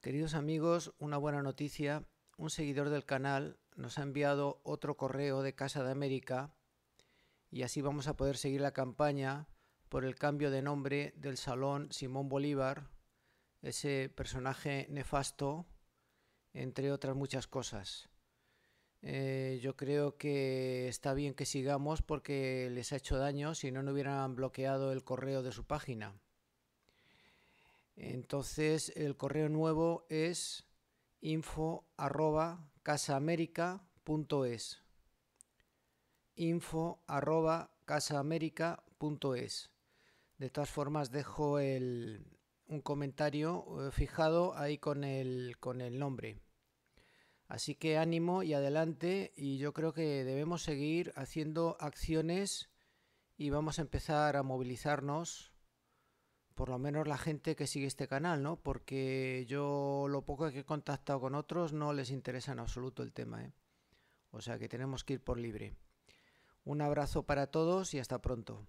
Queridos amigos, una buena noticia. Un seguidor del canal nos ha enviado otro correo de Casa de América y así vamos a poder seguir la campaña por el cambio de nombre del Salón Simón Bolívar, ese personaje nefasto, entre otras muchas cosas. Eh, yo creo que está bien que sigamos porque les ha hecho daño, si no, no hubieran bloqueado el correo de su página. Entonces el correo nuevo es info arroba de todas formas dejo el, un comentario eh, fijado ahí con el, con el nombre así que ánimo y adelante y yo creo que debemos seguir haciendo acciones y vamos a empezar a movilizarnos por lo menos la gente que sigue este canal, ¿no? Porque yo lo poco que he contactado con otros no les interesa en absoluto el tema, ¿eh? O sea que tenemos que ir por libre. Un abrazo para todos y hasta pronto.